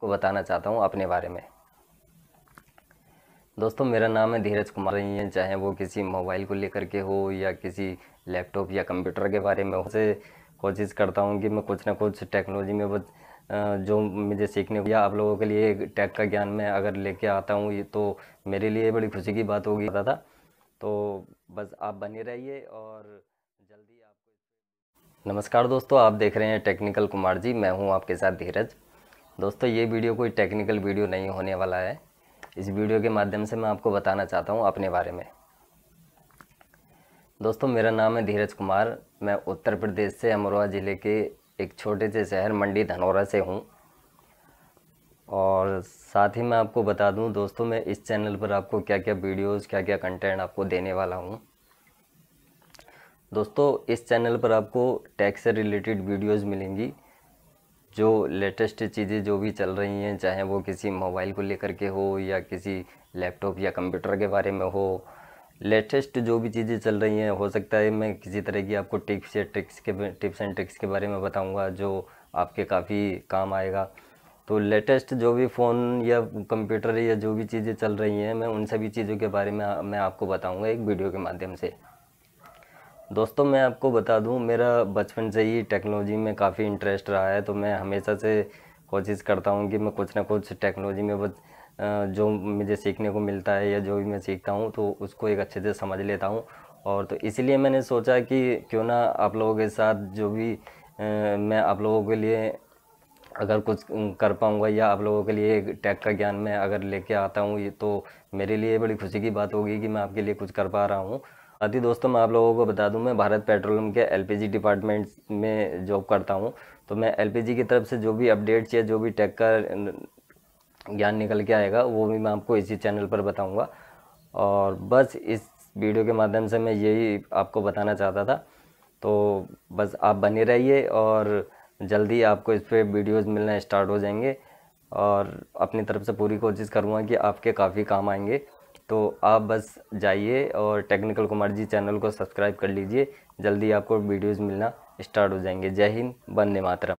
को बताना चाहता हूँ अपने बारे में दोस्तों मेरा नाम है धीरज कुमार ये चाहे वो किसी मोबाइल को लेकर के हो या किसी लैपटॉप या कंप्यूटर के बारे में उसे कोशिश करता हूँ कि मैं कुछ ना कुछ टेक्नोलॉजी में बच, जो मुझे सीखने को या आप लोगों के लिए टेक का ज्ञान मैं अगर लेके आता हूँ ये तो मेरे लिए बड़ी खुशी की बात होगी दादा तो बस आप बने रहिए और जल्दी आपको नमस्कार दोस्तों आप देख रहे हैं टेक्निकल कुमार जी मैं हूँ आपके साथ धीरज दोस्तों ये वीडियो कोई टेक्निकल वीडियो नहीं होने वाला है इस वीडियो के माध्यम से मैं आपको बताना चाहता हूँ अपने बारे में दोस्तों मेरा नाम है धीरज कुमार मैं उत्तर प्रदेश से अमरोहा ज़िले के एक छोटे से शहर मंडी धनौरा से हूँ और साथ ही मैं आपको बता दूँ दोस्तों मैं इस चैनल पर आपको क्या क्या वीडियोज़ क्या क्या कंटेंट आपको देने वाला हूँ दोस्तों इस चैनल पर आपको टैक्स से रिलेटेड वीडियोज़ मिलेंगी जो लेटेस्ट चीज़ें जो भी चल रही हैं चाहे वो किसी मोबाइल को लेकर के हो या किसी लैपटॉप या कंप्यूटर के बारे में हो लेटेस्ट जो भी चीज़ें चल रही हैं हो सकता है मैं किसी तरह की आपको टिप्स या ट्रिक्स के टिप्स एंड ट्रिक्स के बारे में बताऊंगा जो आपके काफ़ी काम आएगा तो लेटेस्ट जो भी फ़ोन या कंप्यूटर या जो भी चीज़ें चल रही हैं मैं उन सभी चीज़ों के बारे में मैं आपको बताऊँगा एक वीडियो के माध्यम से दोस्तों मैं आपको बता दूं मेरा बचपन से ही टेक्नोलॉजी में काफ़ी इंटरेस्ट रहा है तो मैं हमेशा से कोशिश करता हूं कि मैं कुछ ना कुछ टेक्नोलॉजी में बच जो मुझे सीखने को मिलता है या जो भी मैं सीखता हूं तो उसको एक अच्छे से समझ लेता हूं और तो इसीलिए मैंने सोचा कि क्यों ना आप लोगों के साथ जो भी आ, मैं आप लोगों के लिए अगर कुछ कर पाऊँगा या आप लोगों के लिए टैग का ज्ञान मैं अगर लेके आता हूँ तो मेरे लिए बड़ी खुशी की बात होगी कि मैं आपके लिए कुछ कर पा रहा हूँ साथ ही दोस्तों मैं आप लोगों को बता दूं मैं भारत पेट्रोलियम के एलपीजी डिपार्टमेंट में जॉब करता हूं तो मैं एलपीजी की तरफ से जो भी अपडेट्स या जो भी टेक का ज्ञान निकल के आएगा वो भी मैं आपको इसी चैनल पर बताऊँगा और बस इस वीडियो के माध्यम से मैं यही आपको बताना चाहता था तो बस आप बने रहिए और जल्दी आपको इस पर वीडियोज़ मिलना स्टार्ट हो जाएंगे और अपनी तरफ से पूरी कोशिश करूँगा कि आपके काफ़ी काम आएंगे तो आप बस जाइए और टेक्निकल कुमार जी चैनल को सब्सक्राइब कर लीजिए जल्दी आपको वीडियोज़ मिलना स्टार्ट हो जाएंगे जय हिंद बंदे मातरम